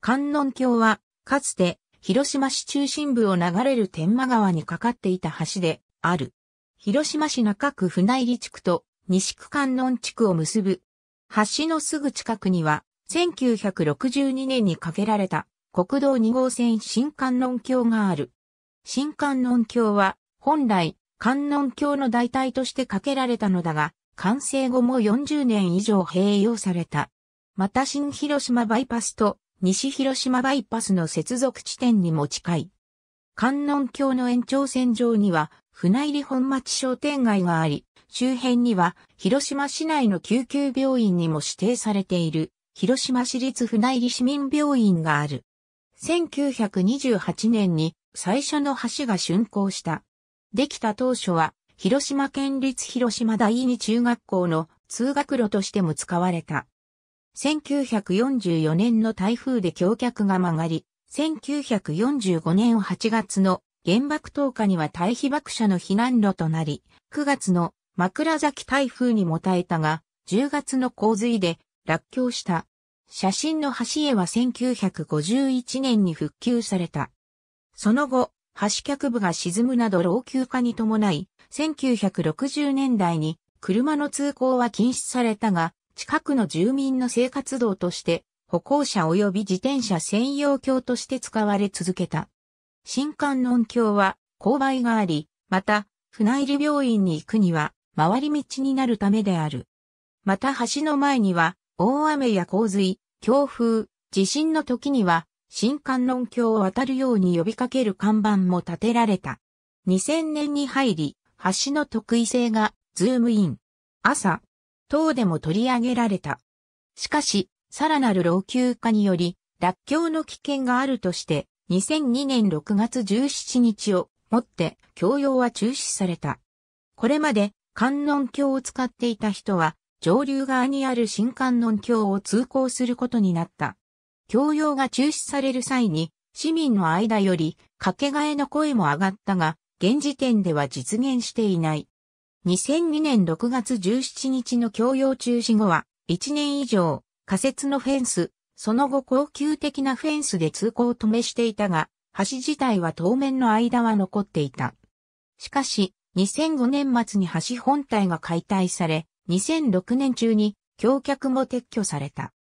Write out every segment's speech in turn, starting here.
観音橋は、かつて、広島市中心部を流れる天満川にかかっていた橋で、ある。広島市中区船入地区と西区観音地区を結ぶ。橋のすぐ近くには、1962年に架けられた国道2号線新観音橋がある。新観音橋は、本来、観音橋の代替として架けられたのだが、完成後も40年以上併用された。また新広島バイパスと西広島バイパスの接続地点にも近い。観音橋の延長線上には、船入本町商店街があり、周辺には、広島市内の救急病院にも指定されている、広島市立船入市民病院がある。1928年に最初の橋が竣工した。できた当初は、広島県立広島第二中学校の通学路としても使われた。1944年の台風で橋脚が曲がり、1945年8月の原爆投下には対被爆者の避難路となり、9月の枕崎台風にも耐えたが、10月の洪水で落橋した。写真の橋絵は1951年に復旧された。その後、橋脚部が沈むなど老朽化に伴い、1960年代に車の通行は禁止されたが、近くの住民の生活道として、歩行者及び自転車専用橋として使われ続けた。新観音橋は勾配があり、また、船入病院に行くには、回り道になるためである。また橋の前には、大雨や洪水、強風、地震の時には、新観音橋を渡るように呼びかける看板も建てられた。2000年に入り、橋の特異性が、ズームイン。朝、等でも取り上げられた。しかし、さらなる老朽化により、落橋の危険があるとして、2002年6月17日をもって教養は中止された。これまで観音橋を使っていた人は、上流側にある新観音橋を通行することになった。教養が中止される際に、市民の間より、かけがえの声も上がったが、現時点では実現していない。2002年6月17日の供用中止後は、1年以上、仮設のフェンス、その後高級的なフェンスで通行を止めしていたが、橋自体は当面の間は残っていた。しかし、2005年末に橋本体が解体され、2006年中に橋脚も撤去された。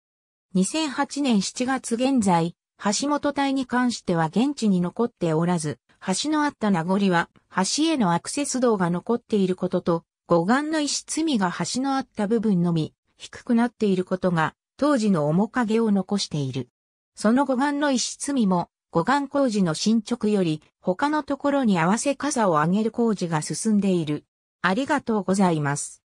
2008年7月現在、橋本体に関しては現地に残っておらず、橋のあった名残は、橋へのアクセス道が残っていることと、護岸の石積みが橋のあった部分のみ、低くなっていることが、当時の面影を残している。その護岸の石積みも、護岸工事の進捗より、他のところに合わせ傘を上げる工事が進んでいる。ありがとうございます。